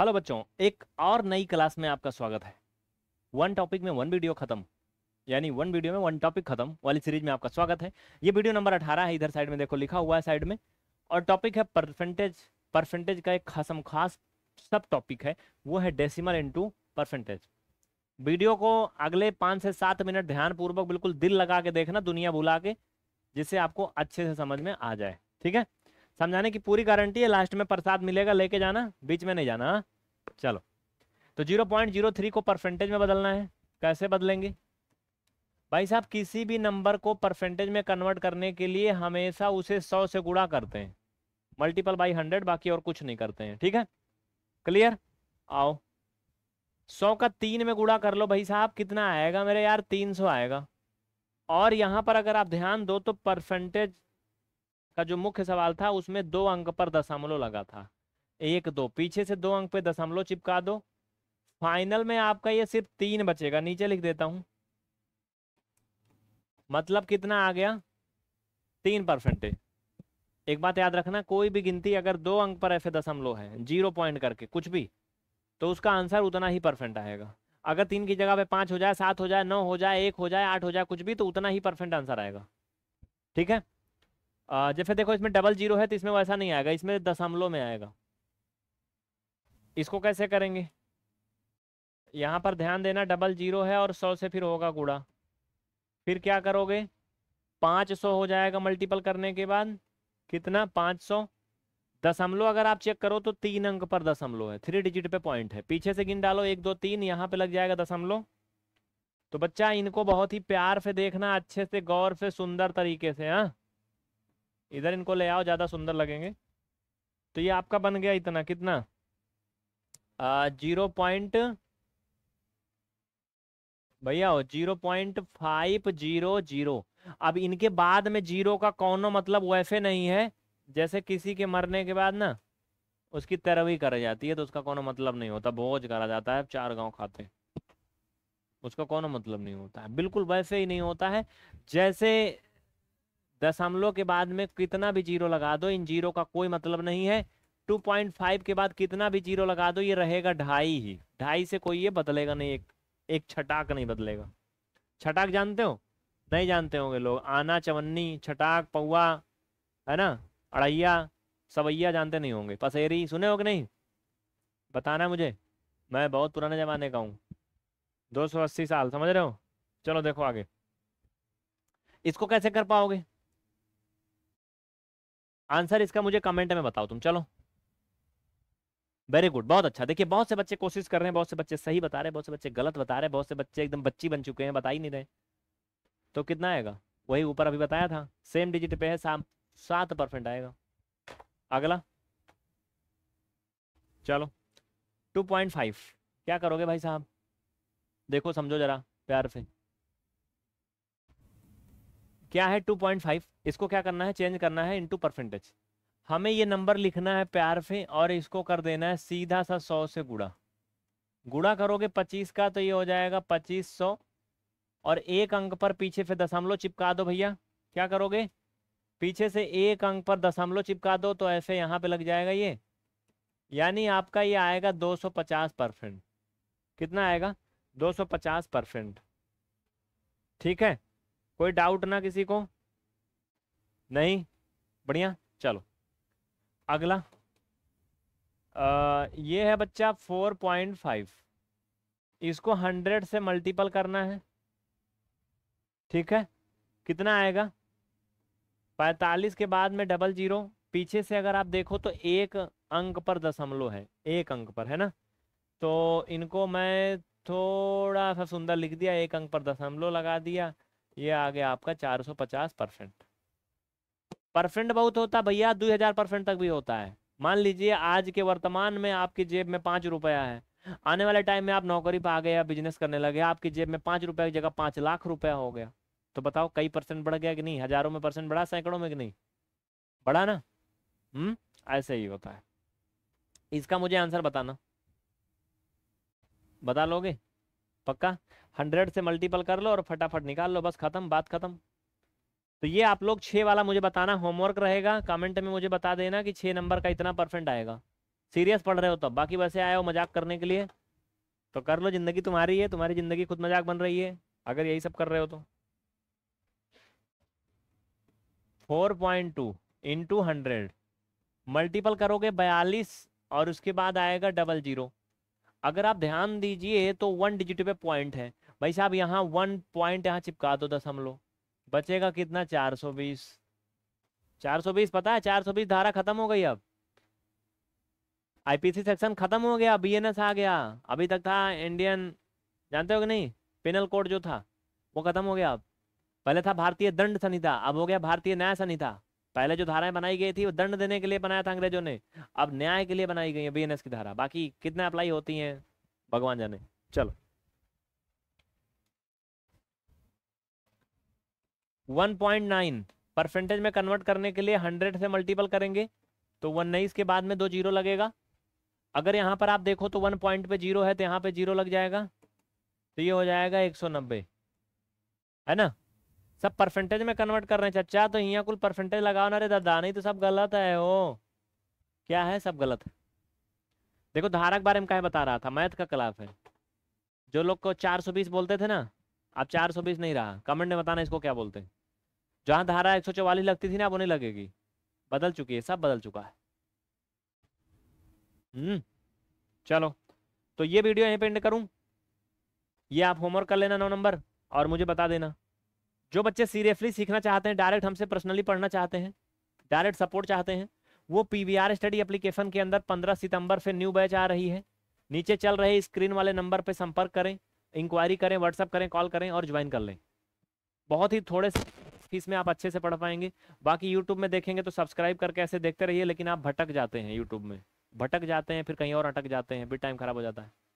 Hello बच्चों एक और नई क्लास में आपका स्वागत है वन टॉपिक में वन वीडियो खत्म यानी वन वीडियो में वन टॉपिक खत्म वाली सीरीज में आपका स्वागत है ये वीडियो नंबर अठारह है इधर साइड में देखो लिखा हुआ है साइड में और टॉपिक है परसेंटेज परसेंटेज का एक खासम खास सब टॉपिक है वो है डेसिमल इंटू परसेंटेज वीडियो को अगले पाँच से सात मिनट ध्यानपूर्वक बिल्कुल दिल लगा के देखना दुनिया बुला के जिससे आपको अच्छे से समझ में आ जाए ठीक है समझाने की पूरी गारंटी है लास्ट में प्रसाद मिलेगा लेके जाना बीच में नहीं जाना हाँ? चलो तो जीरो पॉइंट जीरो थ्री को परसेंटेज में बदलना है कैसे बदलेंगे भाई साहब किसी भी नंबर को परसेंटेज में कन्वर्ट करने के लिए हमेशा उसे सौ से गुड़ा करते हैं मल्टीपल बाई हंड्रेड बाकी और कुछ नहीं करते हैं ठीक है क्लियर आओ सौ का तीन में गुड़ा कर लो भाई साहब कितना आएगा मेरे यार तीन सौ आएगा और यहाँ पर अगर आप ध्यान दो तो परसेंटेज का जो मुख्य सवाल था उसमें दो अंक पर दशमलव लगा था एक दो पीछे से दो अंक पे दशमलव चिपका दो फाइनल में आपका ये सिर्फ तीन बचेगा नीचे लिख देता हूं मतलब कितना आ गया तीन परसेंटेज एक बात याद रखना कोई भी गिनती अगर दो अंक पर ऐसे दशमलव है जीरो पॉइंट करके कुछ भी तो उसका आंसर उतना ही परसेंट आएगा अगर तीन की जगह पे पांच हो जाए सात हो जाए नौ हो जाए एक हो जाए आठ हो जाए कुछ भी तो उतना ही परसेंट आंसर आएगा ठीक है जैसे देखो इसमें डबल जीरो है तो इसमें वैसा नहीं आएगा इसमें दशमलव में आएगा इसको कैसे करेंगे यहाँ पर ध्यान देना डबल जीरो है और सौ से फिर होगा गुड़ा फिर क्या करोगे पाँच सौ हो जाएगा मल्टीपल करने के बाद कितना पाँच सौ दशमलव अगर आप चेक करो तो तीन अंक पर दशमलव है थ्री डिजिट पे पॉइंट है पीछे से गिन डालो एक दो तीन यहाँ पे लग जाएगा दशमलव तो बच्चा इनको बहुत ही प्यार से देखना अच्छे से गौर से सुंदर तरीके से हाँ इधर इनको ले आओ ज़्यादा सुंदर लगेंगे तो ये आपका बन गया इतना कितना जीरो पॉइंट भैया हो zero point five zero zero अब इनके बाद में जीरो का कौनो मतलब वैसे नहीं है जैसे किसी के मरने के बाद ना उसकी तैरवी कर जाती है तो उसका कोनो मतलब नहीं होता भोज करा जाता है चार गांव खाते उसका कोनो मतलब नहीं होता है बिल्कुल वैसे ही नहीं होता है जैसे दशमलव के बाद में कितना भी जीरो लगा दो इन जीरो का कोई मतलब नहीं है 2.5 के बाद कितना भी जीरो लगा दो ये रहेगा ढाई ही ढाई से कोई ये बदलेगा नहीं एक एक छटाक नहीं बदलेगा छटाक जानते हो नहीं जानते होंगे लोग आना चवन्नी छटाक पौआ है ना अड़ैया सवैया जानते नहीं होंगे पसेरी सुने हो नहीं बताना मुझे मैं बहुत पुराने ज़माने का हूँ दो सौ अस्सी साल समझ रहे हो चलो देखो आगे इसको कैसे कर पाओगे आंसर इसका मुझे कमेंट में बताओ तुम चलो वेरी गुड बहुत अच्छा देखिए बहुत से बच्चे कोशिश कर रहे हैं बहुत से बच्चे सही बता रहे हैं बहुत से बच्चे गलत बता रहे हैं बहुत से बच्चे एकदम बच्ची बन चुके हैं बता ही नहीं रहे तो कितना आएगा वही ऊपर अभी बताया था सेम डिजिट पे है सात परसेंट आएगा अगला चलो टू पॉइंट फाइव क्या करोगे भाई साहब देखो समझो जरा प्यार से क्या है 2.5 इसको क्या करना है चेंज करना है इनटू परसेंटेज हमें ये नंबर लिखना है प्यार से और इसको कर देना है सीधा सा सौ से गुड़ा गुड़ा करोगे पच्चीस का तो ये हो जाएगा पच्चीस सौ और एक अंक पर पीछे से दशमलव चिपका दो भैया क्या करोगे पीछे से एक अंक पर दशमलव चिपका दो तो ऐसे यहाँ पे लग जाएगा ये यानी आपका ये आएगा 250 परसेंट कितना आएगा 250 परसेंट ठीक है कोई डाउट ना किसी को नहीं बढ़िया चलो अगला आ, ये है बच्चा फोर पॉइंट फाइव इसको हंड्रेड से मल्टीपल करना है ठीक है कितना आएगा पैतालीस के बाद में डबल जीरो पीछे से अगर आप देखो तो एक अंक पर दशमलव है एक अंक पर है ना तो इनको मैं थोड़ा सा सुंदर लिख दिया एक अंक पर दशमलव लगा दिया ये आ गया आपका 450 परसेंट परसेंट बहुत होता भैया 2000 परसेंट तक भी होता है मान लीजिए आज के वर्तमान में आपकी जेब में पांच रुपया है आने वाले टाइम में आप नौकरी पर आ गए या बिजनेस करने लगे आपकी जेब में पांच रुपया की जगह पांच लाख रुपया हो गया तो बताओ कई परसेंट बढ़ गया कि नहीं हजारों में परसेंट बढ़ा सैकड़ों में कि नहीं बढ़ा ना हम्म ऐसे ही होता है इसका मुझे आंसर बताना बता लोगे पक्का हंड्रेड से मल्टीपल कर लो और फटाफट निकाल लो बस खत्म बात खत्म तो ये आप लोग छः वाला मुझे बताना होमवर्क रहेगा कमेंट में मुझे बता देना कि छः नंबर का इतना परसेंट आएगा सीरियस पढ़ रहे हो तब बाकी वैसे आए हो मजाक करने के लिए तो कर लो जिंदगी तुम्हारी है तुम्हारी जिंदगी खुद मजाक बन रही है अगर यही सब कर रहे हो तो four point two into hundred multiple करोगे बयालीस और उसके बाद आएगा डबल जीरो अगर आप ध्यान दीजिए तो वन डिजिट पे पॉइंट है भाई साहब यहाँ वन पॉइंट यहाँ चिपका दो दस हम बचेगा कितना चार सौ बीस चार सौ बीस पता है चार सौ बीस धारा खत्म हो गई अब आईपीसी सेक्शन खत्म हो गया बी आ गया अभी तक था इंडियन जानते हो कि नहीं पेनल कोड जो था वो खत्म हो गया अब पहले था भारतीय दंड संहिता अब हो गया भारतीय न्याय संहिता पहले जो धाराएं बनाई गई थी वो दंड देने के लिए बनाया था अंग्रेजों ने अब न्याय के लिए बनाई गई है बी की धारा बाकी कितने अप्लाई होती हैं भगवान जाने चलो वन पॉइंट नाइन परसेंटेज में कन्वर्ट करने के लिए हंड्रेड से मल्टीपल करेंगे तो उन्नीस के बाद में दो जीरो लगेगा अगर यहां पर आप देखो तो वन पॉइंट पे जीरो है तो यहां पे जीरो लग जाएगा तो ये हो जाएगा एक सौ नब्बे है ना सब परसेंटेज में कन्वर्ट कर रहे हैं चचा तो यहाँ कुल परसेंटेज लगाओ ना रे दादा नहीं तो सब गलत है ओ क्या है सब गलत है देखो धारा के बारे में क्या बता रहा था मैथ का क्लास है जो लोग को 420 बोलते थे ना अब 420 नहीं रहा कमेंट में बताना इसको क्या बोलते हैं जहाँ धारा चौवालीस लगती थी ना अब उन्हें लगेगी बदल चुकी है सब बदल चुका है हम्म चलो तो ये वीडियो यहीं पे एंड करूँ ये आप होमवर्क कर लेना नौ नंबर और मुझे बता देना जो बच्चे सीरियसली सीखना चाहते हैं डायरेक्ट हमसे पर्सनली पढ़ना चाहते हैं डायरेक्ट सपोर्ट चाहते हैं वो पी स्टडी एप्लीकेशन के अंदर पंद्रह सितंबर से न्यू बैच आ रही है नीचे चल रहे स्क्रीन वाले नंबर पर संपर्क करें इंक्वायरी करें व्हाट्सअप करें कॉल करें और ज्वाइन कर लें बहुत ही थोड़े फीस में आप अच्छे से पढ़ पाएंगे बाकी यूट्यूब में देखेंगे तो सब्सक्राइब करके ऐसे देखते रहिए लेकिन आप भटक जाते हैं यूट्यूब में भटक जाते हैं फिर कहीं और अटक जाते हैं फिर टाइम खराब हो जाता है